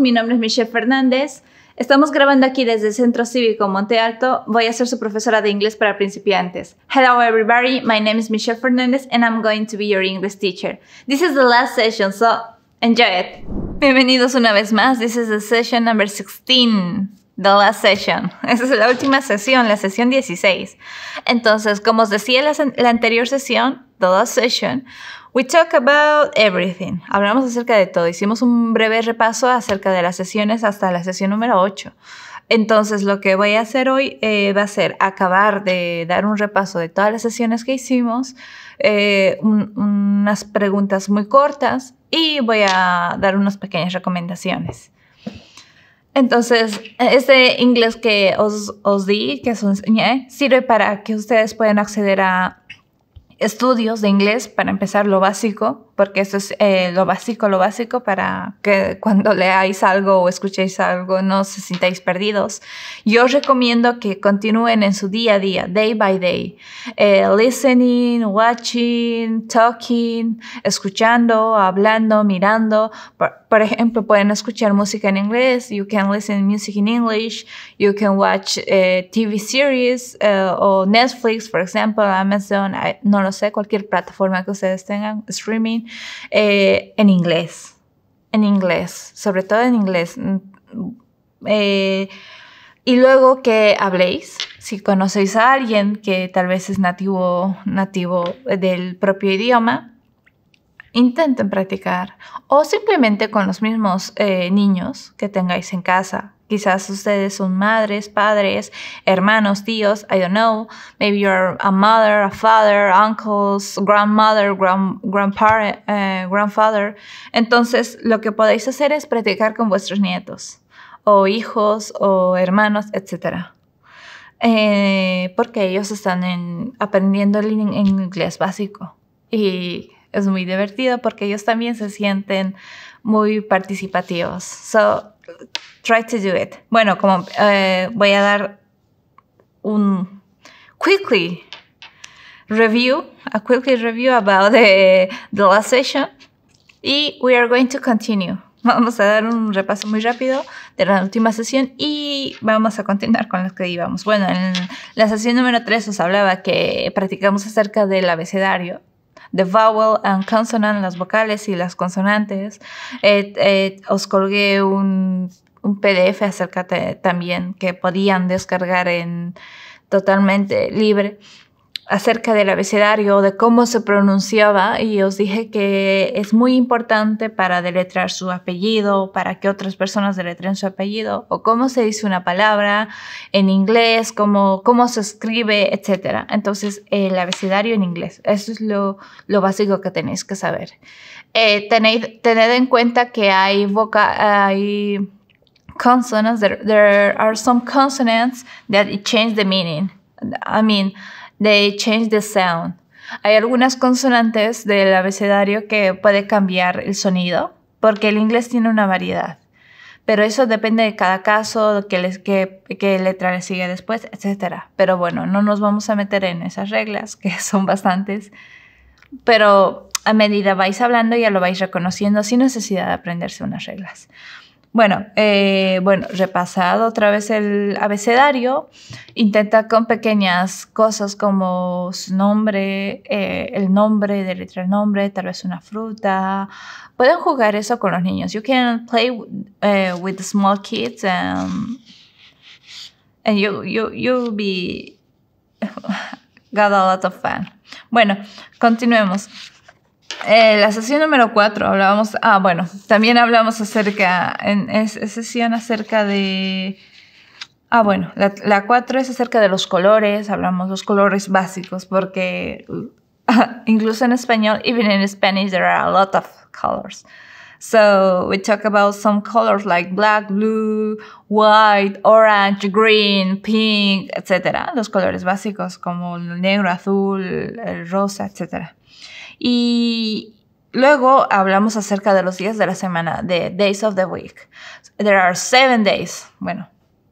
mi nombre es Michelle Fernández. Estamos grabando aquí desde el Centro Cívico Monte Alto. Voy a ser su profesora de inglés para principiantes. Hello everybody, my name is Michelle Fernández and I'm going to be your English teacher. This is the last session, so enjoy it. Bienvenidos una vez más. This is the session number 16. The last session. Esa es la última sesión, la sesión 16. Entonces, como os decía en la, la anterior sesión, the last session, We talk about everything. Hablamos acerca de todo. Hicimos un breve repaso acerca de las sesiones hasta la sesión número 8. Entonces, lo que voy a hacer hoy eh, va a ser acabar de dar un repaso de todas las sesiones que hicimos, eh, unas preguntas muy cortas y voy a dar unas pequeñas recomendaciones. Entonces, este inglés que os, os di, que os enseñé, sirve para que ustedes puedan acceder a estudios de inglés, para empezar lo básico, porque eso es eh, lo básico, lo básico para que cuando leáis algo o escuchéis algo no se sintáis perdidos. Yo recomiendo que continúen en su día a día, day by day, eh, listening, watching, talking, escuchando, hablando, mirando. Por, ejemplo, pueden escuchar música en inglés, you can listen music in English, you can watch eh, TV series o Netflix, por ejemplo, Amazon, no lo sé, cualquier plataforma que ustedes tengan, streaming. Eh, en inglés, en inglés, sobre todo en inglés. Mm, eh, y luego que habléis, si conocéis a alguien que tal vez es nativo, nativo del propio idioma, intenten practicar o simplemente con los mismos eh, niños que tengáis en casa, Quizás ustedes son madres, padres, hermanos, tíos, I don't know. Maybe you're a mother, a father, uncles, grandmother, grand, grandparent, eh, grandfather. Entonces, lo que podéis hacer es practicar con vuestros nietos, o hijos, o hermanos, etc. Eh, porque ellos están aprendiendo el, inglés básico. Y es muy divertido porque ellos también se sienten muy participativos. So, Try to do it. Bueno, como eh, voy a dar un quickly review, a quickly review about the, last session. Y we are going to continue. Vamos a dar un repaso muy rápido de la última sesión y vamos a continuar con lo que íbamos. Bueno, en la sesión número 3 os hablaba que practicamos acerca del abecedario, the vowel and consonant, las vocales y las consonantes. Eh, eh, os colgué un un PDF acerca también que podían descargar en totalmente libre acerca del abecedario, de cómo se pronunciaba, y os dije que es muy importante para deletrar su apellido, para que otras personas deletren su apellido, o cómo se dice una palabra en inglés, cómo, cómo se escribe, etc. Entonces, el abecedario en inglés, eso es lo, básico que tenéis que saber. Eh, tened, en cuenta que hay, voca hay there, are some consonants that change the meaning. I mean, they change the sound. Hay algunas consonantes del abecedario que puede cambiar el sonido, porque el inglés tiene una variedad. Pero eso depende de cada caso, qué, les, que letra le sigue después, etcétera. Pero bueno, no nos vamos a meter en esas reglas, que son bastantes. Pero a medida vais hablando ya lo vais reconociendo sin necesidad de aprenderse unas reglas. Bueno, eh, bueno, repasado otra vez el abecedario, intenta con pequeñas cosas como su nombre, eh, el nombre, de letra el nombre, tal vez una fruta. Pueden jugar eso con los niños. You can play eh, with small kids um, and, you, you, you'll be got a lot of fun. Bueno, continuemos. Eh, la sesión número 4 hablábamos, ah, bueno, también hablamos acerca, en esa sesión acerca de, ah, bueno, la 4 es acerca de los colores, hablamos los colores básicos, porque incluso en español, even in Spanish, there are a lot of colors. So we talk about some colors like black, blue, white, orange, green, pink, etc. Los colores básicos como el negro, azul, el rosa, etc. Y luego hablamos acerca de los días de la semana, de Days of the Week. There are seven days. Bueno,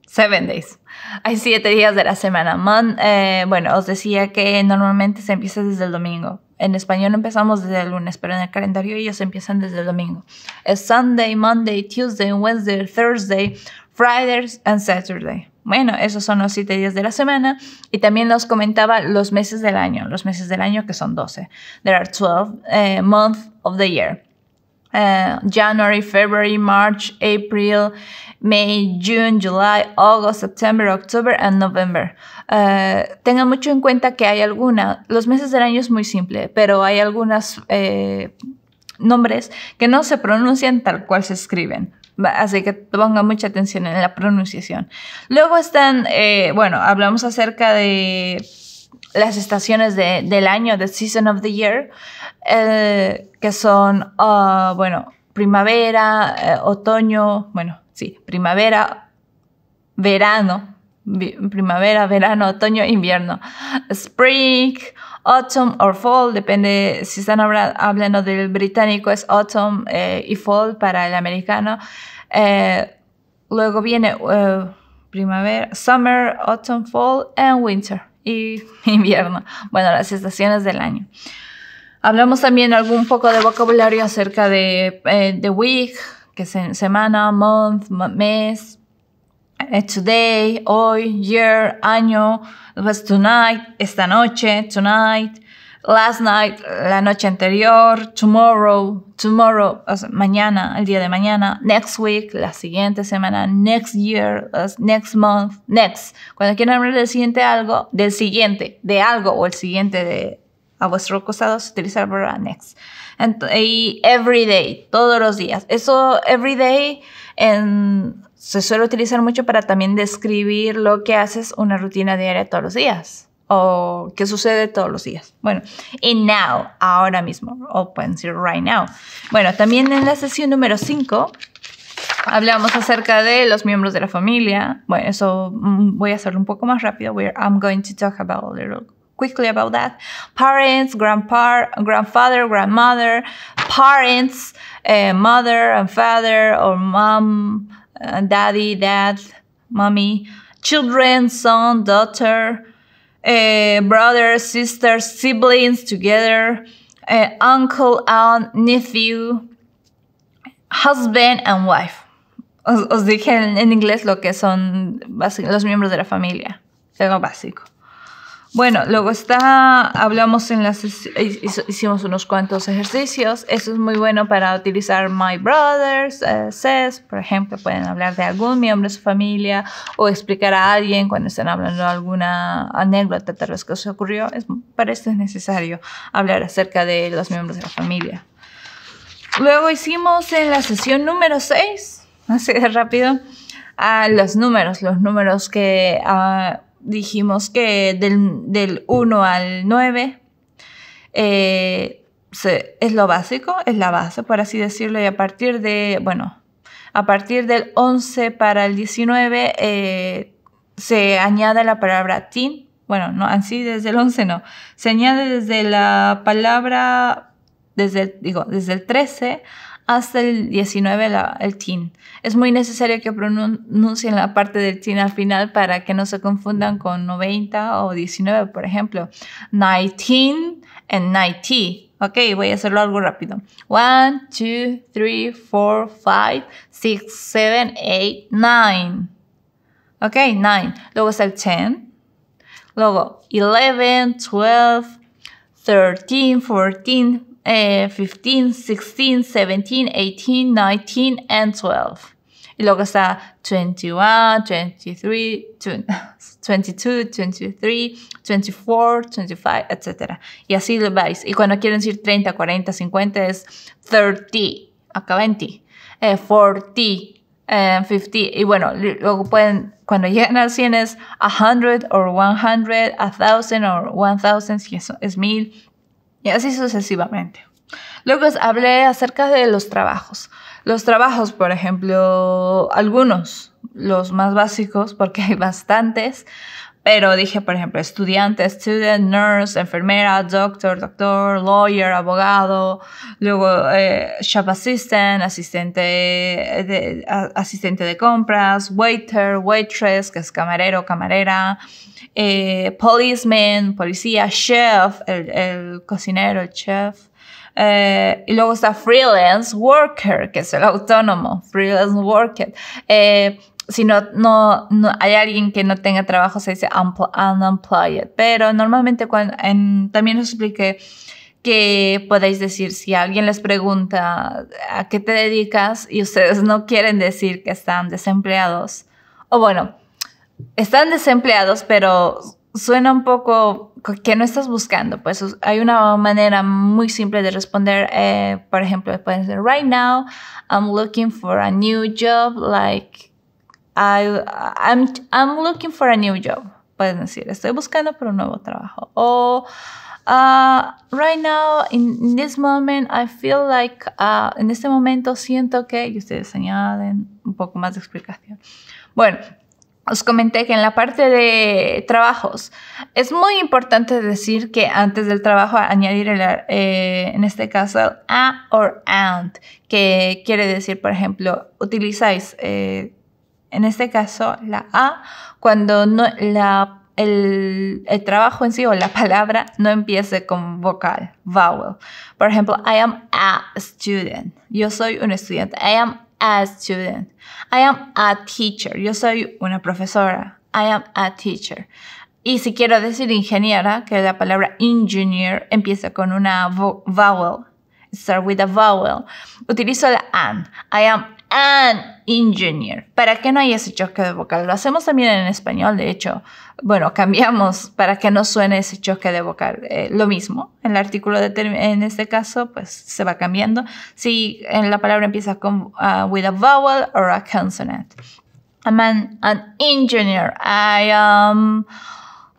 seven days. Hay siete días de la semana. Eh, bueno, os decía que normalmente se empieza desde el domingo. En español empezamos desde el lunes, pero en el calendario ellos empiezan desde el domingo. Es Sunday, Monday, Tuesday, Wednesday, Thursday, Friday and Saturday. Bueno, esos son los siete días de la semana. Y también los comentaba los meses del año, los meses del año que son 12. There are 12 eh, months of the year. Eh, January, February, March, April, May, June, July, August, September, October and November. Eh, tengan mucho en cuenta que hay algunas. los meses del año es muy simple, pero hay algunos nombres que no se pronuncian tal cual se escriben. Así que ponga mucha atención en la pronunciación. Luego están, eh, bueno, hablamos acerca de las estaciones del año, the season of the year, eh, que son, ah, bueno, primavera, eh, otoño, bueno, sí, primavera, verano, primavera, verano, otoño, invierno, spring, autumn or fall, depende si están hablando del británico es autumn eh, y fall para el americano. Eh, luego viene eh, primavera, summer, autumn, fall and winter y invierno. Bueno, las estaciones del año. Hablamos también algún poco de vocabulario acerca de, de week, que es semana, month, mes, eh, today, hoy, year, año, tonight, esta noche, tonight, last night, la noche anterior, tomorrow, tomorrow, mañana, el día de mañana, next week, la siguiente semana, next year, next month, next. Cuando quieran hablar del siguiente algo, del siguiente, de algo o el siguiente de a vuestro costado, se utiliza el verbo next. y every day, todos los días. Eso, every day, en se suele utilizar mucho para también describir lo que haces una rutina diaria todos los días o qué sucede todos los días. Bueno, y now, ahora mismo, o pueden decir right now. Bueno, también en la sesión número 5 hablamos acerca de los miembros de la familia. Bueno, eso mm, voy a hacerlo un poco más rápido. I'm going to talk about a little quickly about that. Parents, grandpa, grandfather, grandmother, parents, eh, mother and father, or mom. uh, daddy, dad, mommy, children, son, daughter, uh, brother, sister, siblings together, uh, uncle, aunt, nephew, husband and wife. Os, os dije en, en inglés lo que son los miembros de la familia, es lo básico. Bueno, luego está, hablamos en las, hicimos unos cuantos ejercicios. Eso es muy bueno para utilizar my brothers, eh, es, por ejemplo, pueden hablar de algún miembro de su familia o explicar a alguien cuando están hablando de alguna anécdota tal vez que se ocurrió. Es, para esto es necesario hablar acerca de los miembros de la familia. Luego hicimos en la sesión número 6, así de rápido, los números, los números que... Ah, dijimos que del, 1 al 9 eh, es lo básico, es la base, por así decirlo, y a partir de, bueno, a partir del 11 para el 19 eh, se añade la palabra tin, bueno, no, así desde el 11 no, se añade desde la palabra, desde, digo, desde el 13 hasta el 19 la, el TIN. Es muy necesario que pronuncien la parte del TIN al final para que no se confundan con 90 o 19, por ejemplo. 19 and 90. Ok, voy a hacerlo algo rápido. 1, 2, 3, 4, 5, 6, 7, 8, 9. Ok, 9. Luego es el 10. Luego 11, 12, 13, 14, 15, 16, 17, 18, 19 and 12. Y luego está 21, 23, 22, 23, 24, 25, etc. Y así lo vais. Y cuando quieren decir 30, 40, 50 es 30, acá 20, 40, 50. Y bueno, luego pueden, cuando llegan al 100 es 100 o 100, 1000 o 1000, si eso es 1000. Y así sucesivamente. Luego hablé acerca de los trabajos. Los trabajos, por ejemplo, algunos, los más básicos, porque hay bastantes, pero dije, por ejemplo, estudiante, student, nurse, enfermera, doctor, doctor, lawyer, abogado, luego eh, shop assistant, asistente asistente de compras, waiter, waitress, que es camarero, camarera, eh, policeman, policía, chef, el, cocinero, chef. Eh, y luego está freelance worker, que es el autónomo, freelance worker. Eh, si no, no, hay alguien que no tenga trabajo, se dice unemployed. Pero normalmente cuando, también os expliqué que podéis decir si alguien les pregunta a qué te dedicas y ustedes no quieren decir que están desempleados. O bueno, están desempleados, pero suena un poco que no estás buscando. Pues hay una manera muy simple de responder. Eh, por ejemplo, pueden decir, right now I'm looking for a new job. Like, I'm, I'm looking for a new job. Pueden decir, estoy buscando por un nuevo trabajo. O, ah, right now, in, this moment, I feel like, ah, en este momento siento que, y ustedes añaden un poco más de explicación. Bueno, os comenté que en la parte de trabajos es muy importante decir que antes del trabajo añadir el, eh, en este caso, a or and, que quiere decir, por ejemplo, utilizáis eh, en este caso la a cuando no, la, el, trabajo en sí o la palabra no empiece con vocal, vowel. Por ejemplo, I am a student. Yo soy un estudiante. I am a student. I am a teacher. Yo soy una profesora. I am a teacher. Y si quiero decir ingeniera, que la palabra engineer empieza con una vowel, start with a vowel, utilizo la an. I am an engineer, para que no haya ese choque de vocal. Lo hacemos también en español, de hecho. Bueno, cambiamos para que no suene ese choque de vocal. Eh, lo mismo, en el artículo de en este caso, pues se va cambiando. Si en la palabra empieza con uh, with a vowel or a consonant. I'm an, engineer. I am,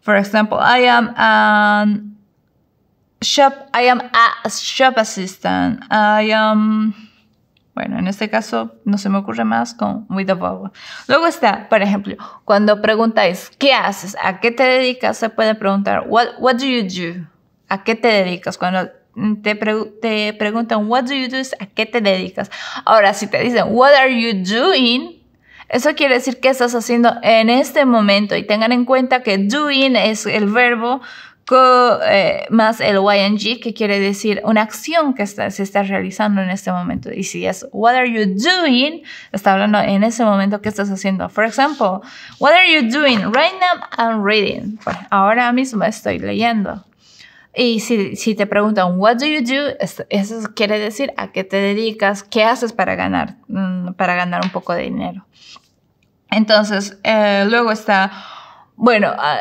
for example, I am shop. I am a shop assistant. I am bueno, en este caso no se me ocurre más con With the bubble. Luego está, por ejemplo, cuando preguntáis ¿qué haces? ¿A qué te dedicas? Se puede preguntar What, what do you do? ¿A qué te dedicas? Cuando te, te preguntan What do you do? ¿A qué te dedicas? Ahora, si te dicen What are you doing? Eso quiere decir que estás haciendo en este momento y tengan en cuenta que doing es el verbo eh, más el YNG, que quiere decir una acción que se está realizando en este momento. Y si es what are you doing, está hablando en ese momento ¿qué estás haciendo. Por ejemplo, what are you doing? Right now I'm reading. ahora mismo estoy leyendo. Y si, si te preguntan, what do you do? Eso quiere decir a qué te dedicas, qué haces para ganar, mm, para ganar un poco de dinero. Entonces, eh, luego está, bueno, ah,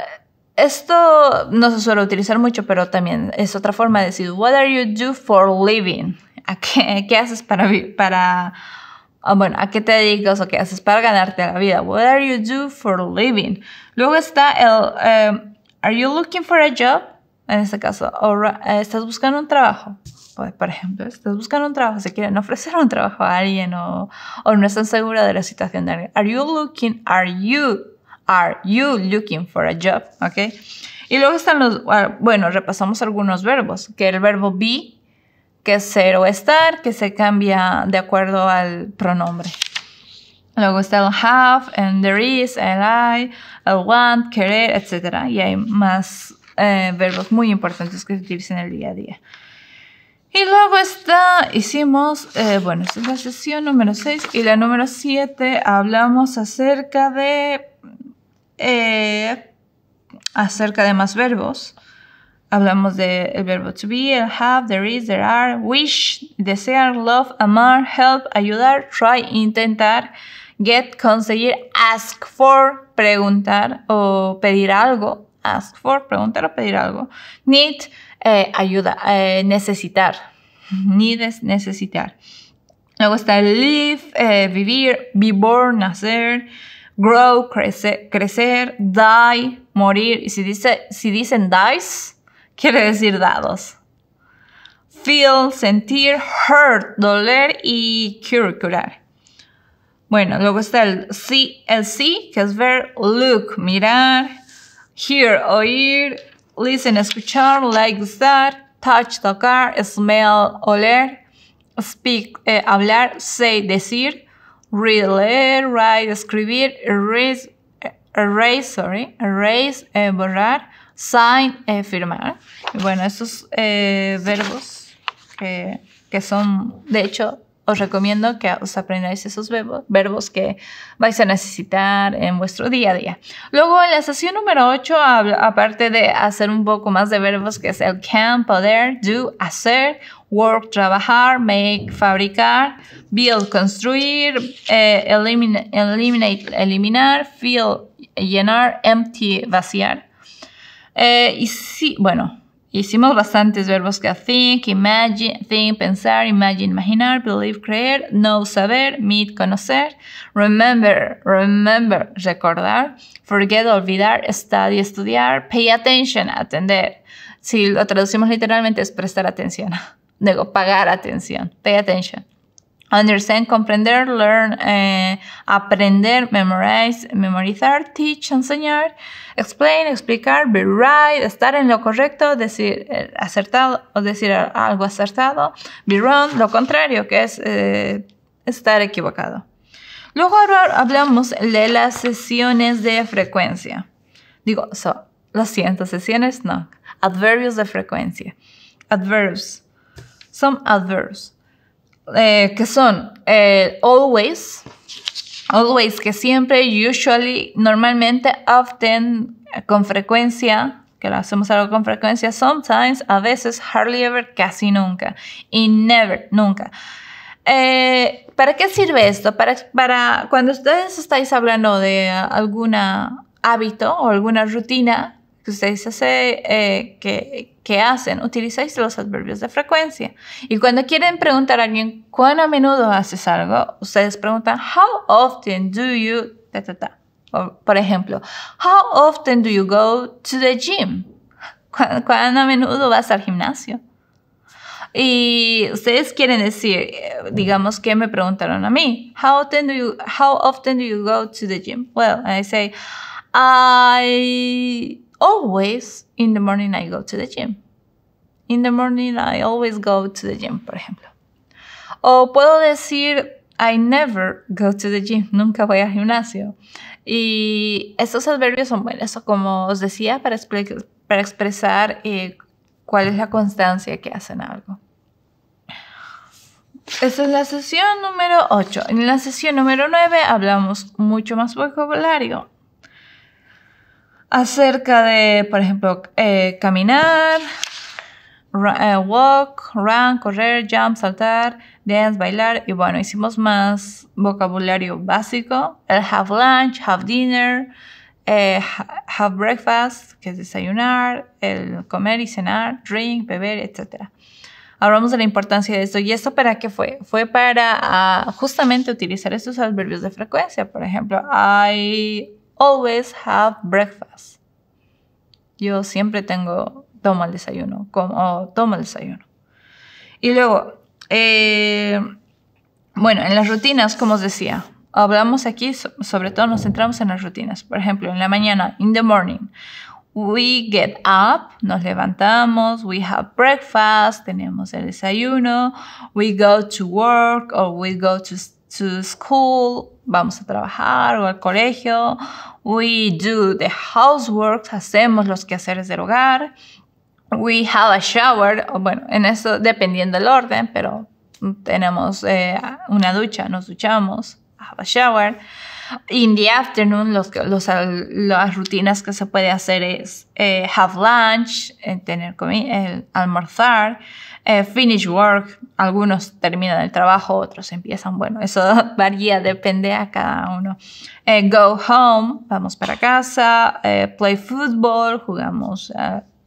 esto no se suele utilizar mucho, pero también es otra forma de decir, what are you do for living? ¿A qué, haces para, para ah, bueno, ¿a qué te dedicas o qué haces para ganarte la vida? What are you do for living? Luego está el, em, are you looking for a job? En este caso, eh, estás buscando un trabajo. por ejemplo, estás buscando un trabajo, se quieren ofrecer un trabajo a alguien o, o no están seguras de la situación de alguien. Are you looking, are you Are you looking for a job? ¿Ok? Y luego están los, ah, bueno, repasamos algunos verbos, que el verbo be, que es ser o estar, que se cambia de acuerdo al pronombre. Luego está el have, and there is, el I, el want, querer, etc. Y hay más eh, verbos muy importantes que se utilizan en el día a día. Y luego está, hicimos, eh, bueno, esta es la sesión número 6 y la número 7 hablamos acerca de eh, acerca de más verbos. Hablamos del verbo to be, el have, there is, there are, wish, desear, love, amar, help, ayudar, try, intentar, get, conseguir, ask for, preguntar o pedir algo, ask for, preguntar o pedir algo, need, eh, ayuda, eh, necesitar, need necesitar. Luego está live, vivir, be born, nacer, grow, crecer, die, morir. Y si, dice, si dicen dice quiere decir dados. Feel, sentir, hurt, doler y cure, curar. Bueno, luego está el see, el see, que es ver, look, mirar, hear, oír, listen, escuchar, like, gustar, touch, tocar, smell, oler, speak, eh, hablar, say, decir, Read, write, escribir, erase, erase, sorry, erase, eh, borrar, sign, eh, firmar. bueno, esos eh, verbos que, que, son, de hecho, os recomiendo que os aprendáis esos verbos, verbos que vais a necesitar en vuestro día a día. Luego, en la sesión número 8, aparte de hacer un poco más de verbos, que es el can, poder, do, hacer, work, trabajar, make, fabricar, build, construir, eh, eliminate, eliminar, fill, llenar, empty, vaciar. Eh, y sí, bueno, hicimos bastantes verbos que think, imagine, think, pensar, imagine, imaginar, believe, creer, know, saber, meet, conocer, remember, remember, recordar, forget, olvidar, study, estudiar, pay attention, atender. Si lo traducimos literalmente es prestar atención. Digo, pagar atención. Pay attention. Understand, comprender, learn, eh, aprender, memorize, memorizar, teach, enseñar, explain, explicar, be right, estar en lo correcto, decir eh, acertado o decir algo acertado, be wrong, lo contrario, que es eh, estar equivocado. Luego hablamos de las sesiones de frecuencia. Digo, so, lo siento, sesiones no, adverbios de frecuencia. Adverbs some adverbs, eh, que son eh, always, always, que siempre, usually, normalmente, often, eh, con frecuencia, que lo hacemos algo con frecuencia, sometimes, a veces, hardly ever, casi nunca, y never, nunca. ¿Para qué sirve esto? Para, para cuando ustedes estáis hablando de algún hábito o alguna rutina, que ustedes hace, eh, que, hacen, utilizáis los adverbios de frecuencia. Y cuando quieren preguntar a alguien cuán a menudo haces algo, ustedes preguntan, how often do you, ta, ta, ta. por ejemplo, how often do you go to the gym? ¿Cuán, a menudo vas al gimnasio? Y ustedes quieren decir, eh, digamos que me preguntaron a mí, how often do you, how often do you go to the gym? Well, I say, I always in the morning I go to the gym. In the morning I always go to the gym, por ejemplo. O puedo decir I never go to the gym, nunca voy al gimnasio. Y estos adverbios son buenos, como os decía, para, expresar eh, cuál es la constancia que hacen algo. Esta es la sesión número 8. En la sesión número 9 hablamos mucho más vocabulario acerca de, por ejemplo, eh, caminar, eh, walk, run, correr, jump, saltar, dance, bailar. Y bueno, hicimos más vocabulario básico. El have lunch, have dinner, eh, have breakfast, que es desayunar, el comer y cenar, drink, beber, etc. Hablamos de la importancia de esto. ¿Y esto para qué fue? Fue para ah, justamente utilizar estos adverbios de frecuencia. Por ejemplo, I always have breakfast. Yo siempre tengo, tomo el desayuno, como, oh, tomo el desayuno. Y luego, eh, bueno, en las rutinas, como os decía, hablamos aquí, sobre todo nos centramos en las rutinas. Por ejemplo, en la mañana, in the morning, we get up, nos levantamos, we have breakfast, tenemos el desayuno, we go to work or we go to to school, vamos a trabajar o al colegio. We do the housework, hacemos los quehaceres del hogar. We have a shower, bueno, en eso dependiendo del orden, pero tenemos eh, una ducha, nos duchamos, have a shower. In the afternoon, los, los, las rutinas que se puede hacer es eh, have lunch, eh, tener comi- almorzar. Eh, finish work, algunos terminan el trabajo, otros empiezan, bueno, eso varía, depende a cada uno. Eh, go home, vamos para casa, eh, play football, jugamos,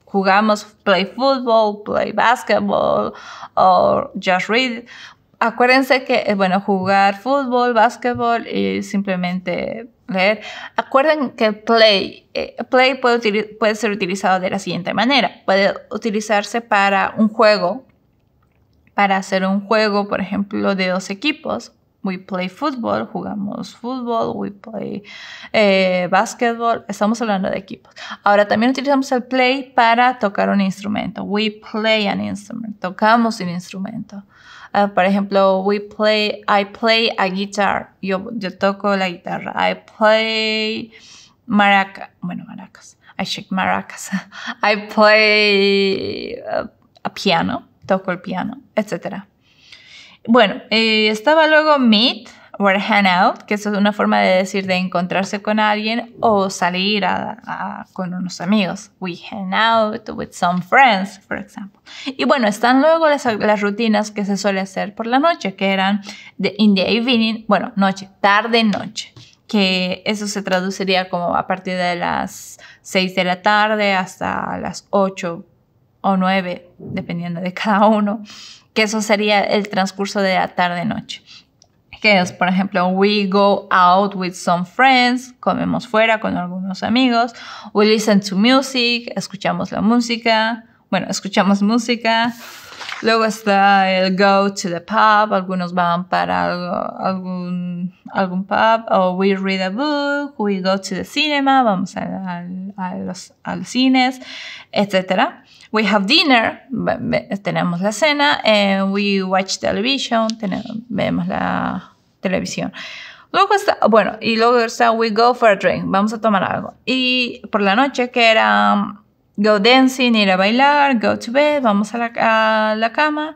jugamos play football, play basketball, o just read. Acuérdense que, bueno, jugar fútbol, basketball y simplemente Acuerden que play, eh, play puede, ser utilizado de la siguiente manera. Puede utilizarse para un juego, para hacer un juego, por ejemplo, de dos equipos. We play football, jugamos fútbol, we play eh, basketball, estamos hablando de equipos. Ahora también utilizamos el play para tocar un instrumento. We play an instrument, tocamos un instrumento. Ah, por ejemplo, we play, I play a guitar. Yo, toco la guitarra. I play maracas. Bueno, maracas. I shake maracas. I play uh, a piano. Toco el piano, etc. Bueno, eh, estaba luego meet or hang out, que eso es una forma de decir de encontrarse con alguien o salir con unos amigos. We hang out with some friends, por ejemplo. Y bueno, están luego las, rutinas que se suele hacer por la noche, que eran the, in the evening, bueno, noche, tarde, noche que eso se traduciría como a partir de las 6 de la tarde hasta las 8 o 9, dependiendo de cada uno, que eso sería el transcurso de la tarde-noche que es, por ejemplo, we go out with some friends, comemos fuera con algunos amigos, we listen to music, escuchamos la música, bueno, escuchamos música. Luego está el go to the pub, algunos van para algún, algún pub, o we read a book, we go to the cinema, vamos a, a, los, cines, etc. We have dinner, tenemos la cena, and eh, we watch television, tenemos, vemos la, televisión. Luego está, bueno, y luego está We Go for a Drink, vamos a tomar algo. Y por la noche que era um, Go Dancing, ir a bailar, Go to Bed, vamos a la, cama.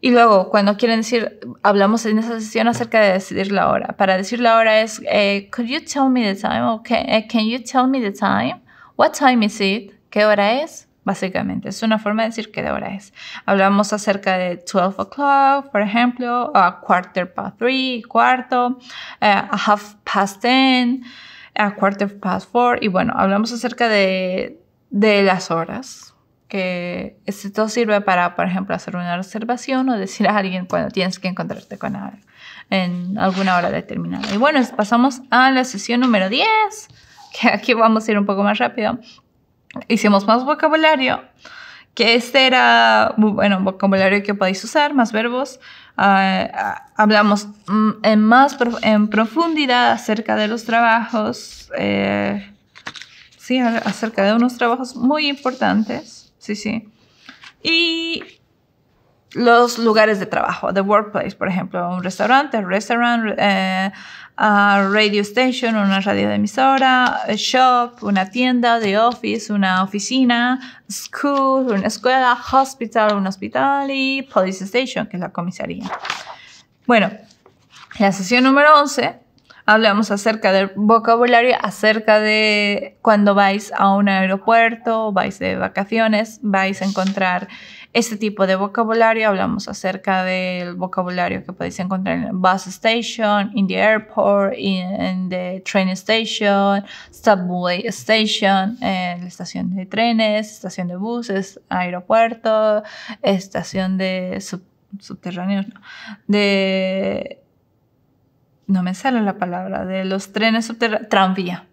Y luego, cuando quieren decir, hablamos en esa sesión acerca de decidir la hora. Para decir la hora es, eh, could you tell me the time? Okay, eh, can you tell me the time? What time is it? ¿Qué hora es? básicamente. Es una forma de decir qué hora es. Hablamos acerca de 12 o'clock, por ejemplo, a quarter past three, cuarto, eh, a half past ten, a quarter past four. Y bueno, hablamos acerca de, las horas. Que esto sirve para, por ejemplo, hacer una reservación o decir a alguien cuando tienes que encontrarte con alguien en alguna hora determinada. Y bueno, pasamos a la sesión número 10, que aquí vamos a ir un poco más rápido, hicimos más vocabulario, que este era, bueno, vocabulario que podéis usar, más verbos. Ah, ah, hablamos mm, en más en profundidad acerca de los trabajos, eh, sí, acerca de unos trabajos muy importantes, sí, sí. Y los lugares de trabajo, the workplace, por ejemplo, un restaurante, restaurant, eh, a radio station, una radio de emisora, shop, una tienda, the office, una oficina, school, una escuela, hospital, un hospital y police station, que es la comisaría. Bueno, la sesión número 11 hablamos acerca del vocabulario, acerca de cuando vais a un aeropuerto, vais de vacaciones, vais a encontrar este tipo de vocabulario. Hablamos acerca del vocabulario que podéis encontrar en bus station, in the airport, in, the train station, subway station, en la estación de trenes, estación de buses, aeropuerto, estación de subterráneos, no, de... No me sale la palabra, de los trenes subterráneos, tranvía.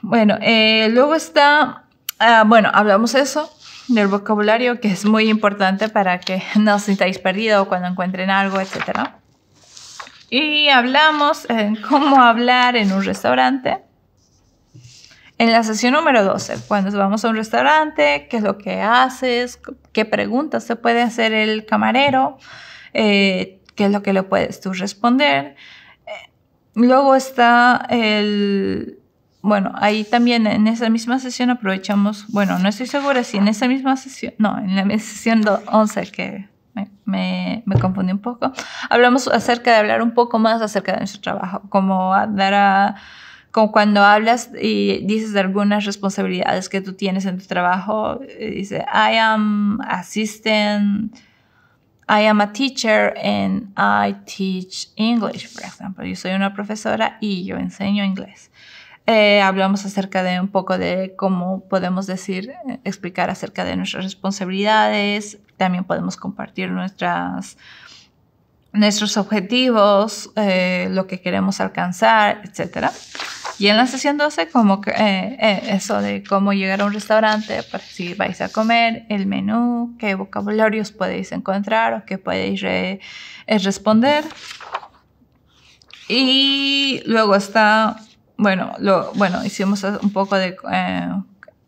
Bueno, eh, luego está, ah, bueno, hablamos eso del vocabulario que es muy importante para que no os sintáis perdidos cuando encuentren algo, etc. Y hablamos en cómo hablar en un restaurante. En la sesión número 12, cuando vamos a un restaurante, qué es lo que haces, qué preguntas se puede hacer el camarero, eh, qué es lo que le puedes tú responder. Eh, luego está el bueno, ahí también en esa misma sesión aprovechamos, bueno, no estoy segura si en esa misma sesión, no, en la sesión 11 que me, me, confundí un poco, hablamos acerca de hablar un poco más acerca de nuestro trabajo, como dar como cuando hablas y dices de algunas responsabilidades que tú tienes en tu trabajo, eh, dice, I am assistant, I am a teacher and I teach English, por ejemplo. Yo soy una profesora y yo enseño inglés. Eh, hablamos acerca de un poco de cómo podemos decir, explicar acerca de nuestras responsabilidades, también podemos compartir nuestras, nuestros objetivos, eh, lo que queremos alcanzar, etc. Y en la sesión 12, como que, eh, eso de cómo llegar a un restaurante, para pues, si vais a comer, el menú, qué vocabularios podéis encontrar o qué podéis responder. Y luego está bueno, lo, bueno, hicimos un poco de... Eh,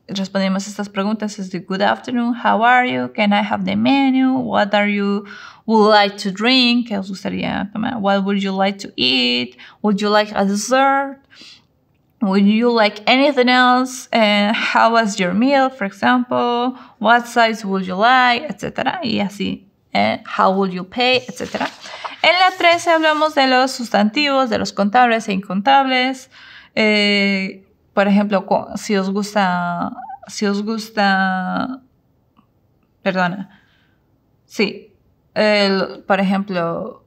respondimos estas preguntas es de good afternoon, how are you, can I have the menu, what are you would like to drink, ¿qué os gustaría tomar? What would you like to eat? Would you like a dessert? Would you like anything else? Eh, how was your meal, for example? What size would you like? Etcétera. Y así. Eh, how would you pay? Etcétera. En la 13 hablamos de los sustantivos, de los contables e incontables. Eh, por ejemplo, si os gusta, si os gusta, perdona, sí, por ejemplo,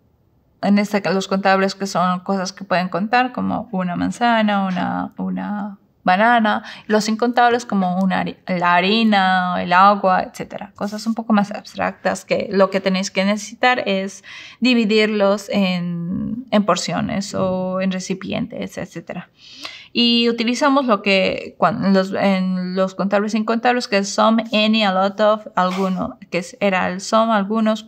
en este los contables que son cosas que pueden contar, como una manzana, una, una banana, los incontables como la harina, el agua, etcétera. Cosas un poco más abstractas que lo que tenéis que necesitar es dividirlos en, porciones o en recipientes, etcétera. Y utilizamos lo que cuando, los, en los contables e incontables, que es some, any, a lot of, alguno, que era el some, algunos,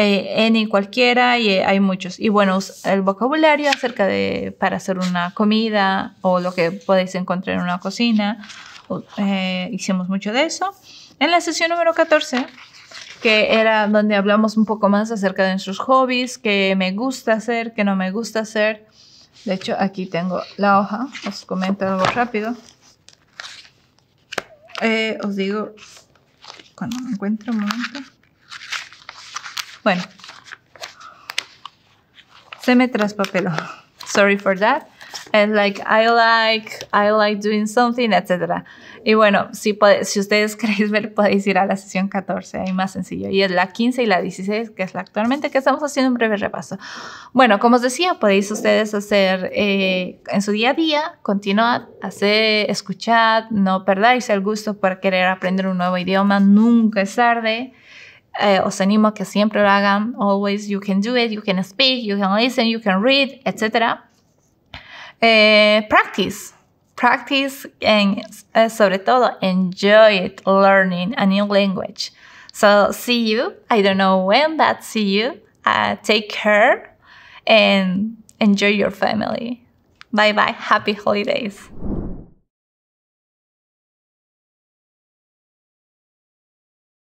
en eh, cualquiera y eh, hay muchos. Y bueno, el vocabulario acerca de para hacer una comida o lo que podéis encontrar en una cocina. Eh, hicimos mucho de eso. En la sesión número 14, que era donde hablamos un poco más acerca de nuestros hobbies, que me gusta hacer, que no me gusta hacer. De hecho, aquí tengo la hoja, os comento algo rápido. os digo, cuando me encuentro un momento. Bueno, se me traspapeló. Sorry for that. And like, I like, I like doing something, etc. Y bueno, si, si ustedes queréis ver, podéis ir a la sesión 14, ahí más sencillo. Y es la 15 y la 16, que es la actualmente, que estamos haciendo un breve repaso. Bueno, como os decía, podéis ustedes hacer eh, en su día a día, continuar hacer, escuchad, no perdáis el gusto por querer aprender un nuevo idioma, nunca es tarde. eh, os animo a que siempre lo hagan. Always you can do it, you can speak, you can listen, you can read, etc. Eh, practice. Practice and eh, sobre todo enjoy it learning a new language. So see you. I don't know when, but see you. Uh, take care and enjoy your family. Bye bye. Happy holidays.